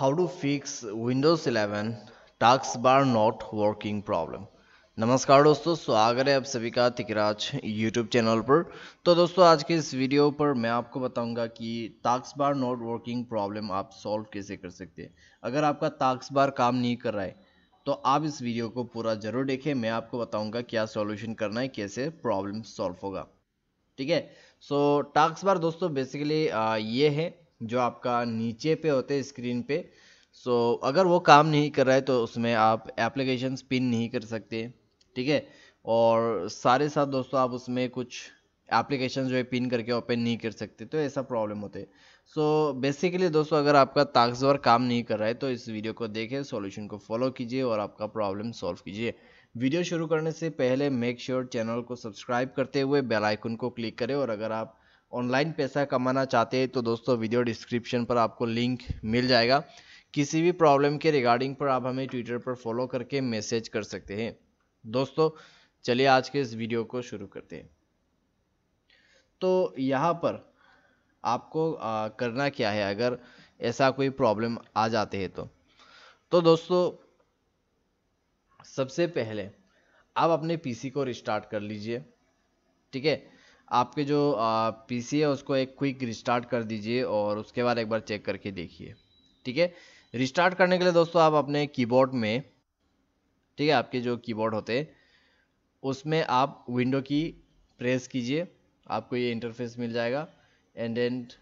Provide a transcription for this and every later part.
how to fix Windows 11 taskbar not working problem नमस्कार दोस्तों स्वागत है आप सभी का तिकराज यूट्यूब चैनल पर तो दोस्तों आज के इस वीडियो पर मैं आपको बताऊंगा कि taskbar not working problem आप सॉल्व कैसे कर सकते हैं अगर आपका टास्क बार काम नहीं कर रहा है तो आप इस वीडियो को पूरा ज़रूर देखें मैं आपको बताऊंगा क्या सॉल्यूशन करना है कैसे प्रॉब्लम सॉल्व होगा ठीक है सो टास्क बार दोस्तों बेसिकली ये है जो आपका नीचे पे होते हैं स्क्रीन पे सो so, अगर वो काम नहीं कर रहा है तो उसमें आप एप्लीकेशन पिन नहीं कर सकते ठीक है और सारे साथ दोस्तों आप उसमें कुछ एप्लीकेशन जो है पिन करके ओपन नहीं कर सकते तो ऐसा प्रॉब्लम होते सो so, बेसिकली दोस्तों अगर आपका ताकजवर काम नहीं कर रहा है तो इस वीडियो को देखें सॉल्यूशन को फॉलो कीजिए और आपका प्रॉब्लम सॉल्व कीजिए वीडियो शुरू करने से पहले मेक श्योर sure चैनल को सब्सक्राइब करते हुए बेल आइकन को क्लिक करें और अगर आप ऑनलाइन पैसा कमाना चाहते हैं तो दोस्तों वीडियो डिस्क्रिप्शन पर आपको लिंक मिल जाएगा किसी भी प्रॉब्लम के रिगार्डिंग पर आप हमें ट्विटर पर फॉलो करके मैसेज कर सकते हैं दोस्तों चलिए आज के इस वीडियो को शुरू करते हैं तो यहाँ पर आपको आ, करना क्या है अगर ऐसा कोई प्रॉब्लम आ जाते हैं तो तो दोस्तों सबसे पहले आप अपने पीसी को रिस्टार्ट कर लीजिए ठीक है आपके जो पीसी है उसको एक क्विक रिस्टार्ट कर दीजिए और उसके बाद एक बार चेक करके देखिए ठीक है रिस्टार्ट करने के लिए दोस्तों आप अपने कीबोर्ड में ठीक है आपके जो कीबोर्ड होते उसमें आप विंडो की प्रेस कीजिए आपको ये इंटरफेस मिल जाएगा एंड एंड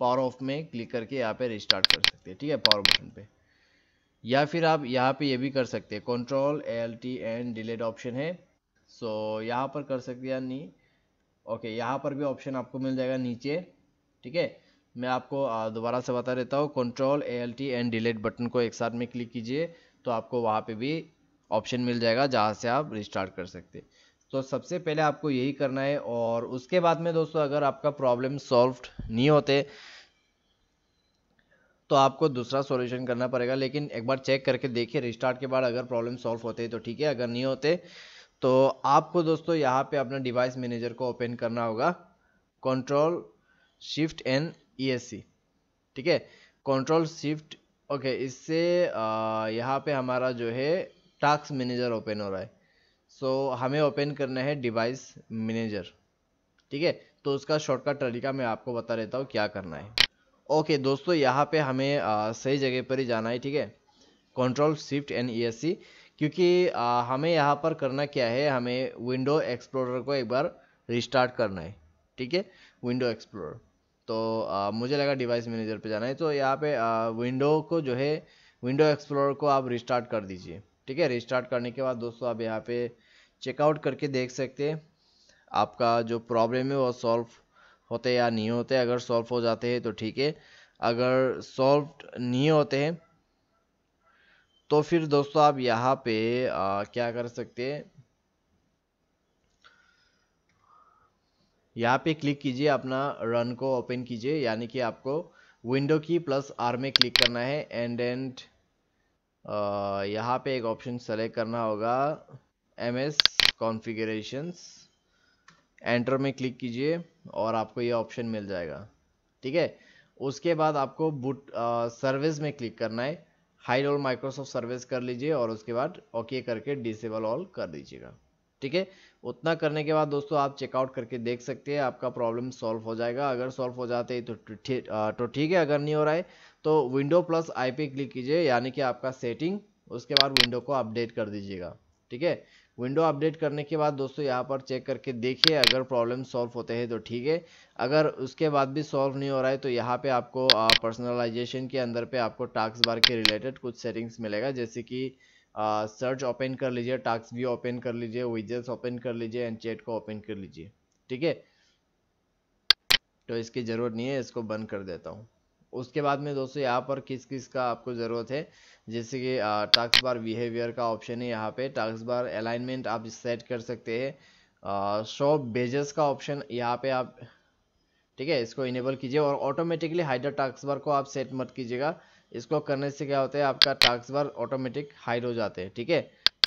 पावर ऑफ में क्लिक करके यहाँ पे रिस्टार्ट कर सकते हैं ठीक है पावर बटन पे या फिर आप यहाँ पे ये भी कर सकते हैं control L T and delete option है सो so, यहाँ पर कर सकते हैं या नहीं ओके यहाँ पर भी ऑप्शन आपको मिल जाएगा नीचे ठीक है मैं आपको दोबारा से बता देता हूँ control A L T and delete button को एक साथ में क्लिक कीजिए तो आपको वहाँ पे भी ऑप्शन मिल जाएगा जहाँ से आप रिस्टार्ट कर सकते तो सबसे पहले आपको यही करना है और उसके बाद में दोस्तों अगर आपका प्रॉब्लम सॉल्व नहीं होते तो आपको दूसरा सॉल्यूशन करना पड़ेगा लेकिन एक बार चेक करके देखिए रिस्टार्ट के बाद अगर प्रॉब्लम सॉल्व होते हैं तो ठीक है अगर नहीं होते तो आपको दोस्तों यहाँ पे अपना डिवाइस मैनेजर को ओपन करना होगा कंट्रोल शिफ्ट एन ई ठीक है कंट्रोल शिफ्ट ओके इससे यहाँ पे हमारा जो है टास्क मैनेजर ओपन हो रहा है सो so, हमें ओपन करना है डिवाइस मैनेजर ठीक है तो उसका शॉर्टकट तरीका मैं आपको बता देता हूँ क्या करना है ओके दोस्तों यहाँ पे हमें आ, सही जगह पर ही जाना है ठीक है कंट्रोल शिफ्ट एंड ई क्योंकि आ, हमें यहाँ पर करना क्या है हमें विंडो एक्सप्लोरर को एक बार रिस्टार्ट करना है ठीक है विंडो एक्सप्लोरर तो आ, मुझे लगा डिवाइस मैनेजर पे जाना है तो यहाँ पे आ, विंडो को जो है विंडो एक्सप्लोरर को आप रिस्टार्ट कर दीजिए ठीक है रिस्टार्ट करने के बाद दोस्तों आप यहाँ पे चेकआउट करके देख सकते हैं आपका जो प्रॉब्लम है वो सॉल्व होते या नहीं होते अगर सॉल्व हो जाते हैं तो ठीक है अगर सॉल्व नहीं होते हैं तो फिर दोस्तों आप यहाँ पे आ, क्या कर सकते हैं यहाँ पे क्लिक कीजिए अपना रन को ओपन कीजिए यानी कि आपको विंडो की प्लस आर में क्लिक करना है एंड एंड यहाँ पे एक ऑप्शन सेलेक्ट करना होगा एम एस कॉन्फिगरेशंस एंटर में क्लिक कीजिए और आपको ये ऑप्शन मिल जाएगा ठीक है उसके बाद आपको बुट सर्विस में क्लिक करना है हाई ऑल माइक्रोसॉफ्ट सर्विस कर लीजिए और उसके बाद ओके करके डिसेबल ऑल कर दीजिएगा ठीक है उतना करने के बाद दोस्तों आप चेकआउट करके देख सकते हैं आपका प्रॉब्लम सॉल्व हो जाएगा अगर सॉल्व हो जाते हैं तो, तो ठीक है अगर नहीं हो रहा है तो विंडो प्लस आई क्लिक कीजिए यानी कि आपका सेटिंग उसके बाद विंडो को अपडेट कर दीजिएगा ठीक है विंडो अपडेट करने के बाद दोस्तों यहाँ पर चेक करके देखिए अगर प्रॉब्लम सॉल्व होते हैं तो ठीक है अगर उसके बाद भी सॉल्व नहीं हो रहा है तो यहाँ पे आपको पर्सनलाइजेशन के अंदर पे आपको टास्क बार के रिलेटेड कुछ सेटिंग्स मिलेगा जैसे कि सर्च ओपन कर लीजिए टास्क व्यू ओपन कर लीजिए विजेस ओपन कर लीजिए एंड चैट को ओपन कर लीजिए ठीक है तो इसकी ज़रूरत नहीं है इसको बंद कर देता हूँ उसके बाद में दोस्तों यहाँ पर किस किस का आपको ज़रूरत है जैसे कि टास्क बार बिहेवियर का ऑप्शन है यहाँ पे टास्क बार अलाइनमेंट आप सेट कर सकते हैं शो बेजेस का ऑप्शन यहाँ पे आप ठीक है इसको इनेबल कीजिए और ऑटोमेटिकली हाइडर टास्क बार को आप सेट मत कीजिएगा इसको करने से क्या होता है आपका टास्क बार ऑटोमेटिक हाइड हो जाते हैं ठीक है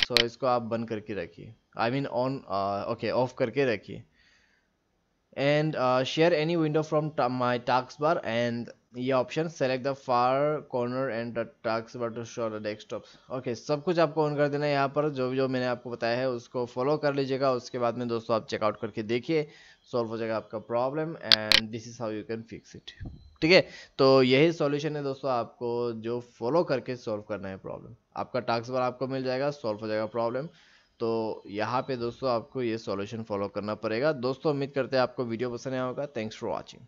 सो इसको आप बंद करके रखिए I mean on okay off करके रखिए and uh, share any window from my taskbar and ये option select the far corner and the task to show the desktop okay सब कुछ आपको ऑन कर देना है यहाँ पर जो भी जो मैंने आपको बताया है उसको फॉलो कर लीजिएगा उसके बाद में दोस्तों आप चेकआउट करके देखिए सॉल्व हो जाएगा आपका problem and this is how you can fix it ठीक है तो यही सॉल्यूशन है दोस्तों आपको जो फॉलो करके सॉल्व करना है प्रॉब्लम आपका टास्क बार आपको मिल जाएगा सॉल्व हो जाएगा प्रॉब्लम तो यहाँ पे दोस्तों आपको ये सॉल्यूशन फॉलो करना पड़ेगा दोस्तों उम्मीद करते हैं आपको वीडियो पसंद आया होगा थैंक्स फॉर वॉचिंग